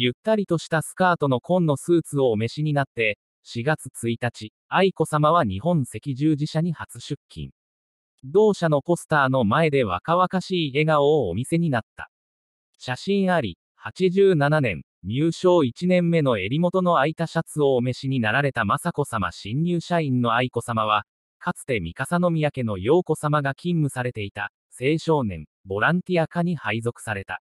ゆったりとしたスカートの紺のスーツをお召しになって、4月1日、愛子さまは日本赤十字社に初出勤。同社のポスターの前で若々しい笑顔をお見せになった。写真あり、87年、入賞1年目の襟元の空いたシャツをお召しになられた雅子さま新入社員の愛子さまは、かつて三笠宮家の陽子さまが勤務されていた、青少年、ボランティア課に配属された。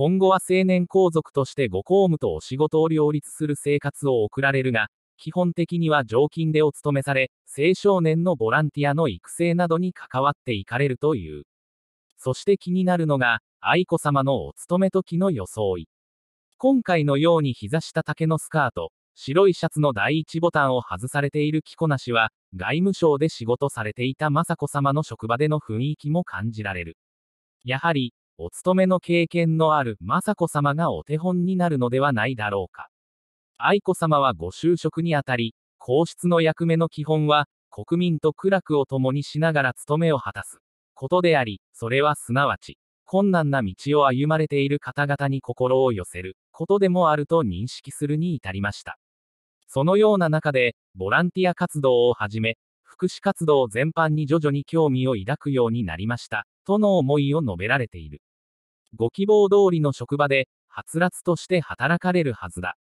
今後は青年皇族としてご公務とお仕事を両立する生活を送られるが、基本的には常勤でお勤めされ、青少年のボランティアの育成などに関わっていかれるという。そして気になるのが、愛子さまのお勤め時の装い。今回のように膝下丈のスカート、白いシャツの第一ボタンを外されている着こなしは、外務省で仕事されていた雅子さまの職場での雰囲気も感じられる。やはり、お勤めの経験のある雅子さまがお手本になるのではないだろうか。愛子さまはご就職にあたり、皇室の役目の基本は、国民と苦楽を共にしながら務めを果たすことであり、それはすなわち、困難な道を歩まれている方々に心を寄せることでもあると認識するに至りました。そのような中で、ボランティア活動をはじめ、福祉活動全般に徐々に興味を抱くようになりました、との思いを述べられている。ご希望通りの職場で、はつらつとして働かれるはずだ。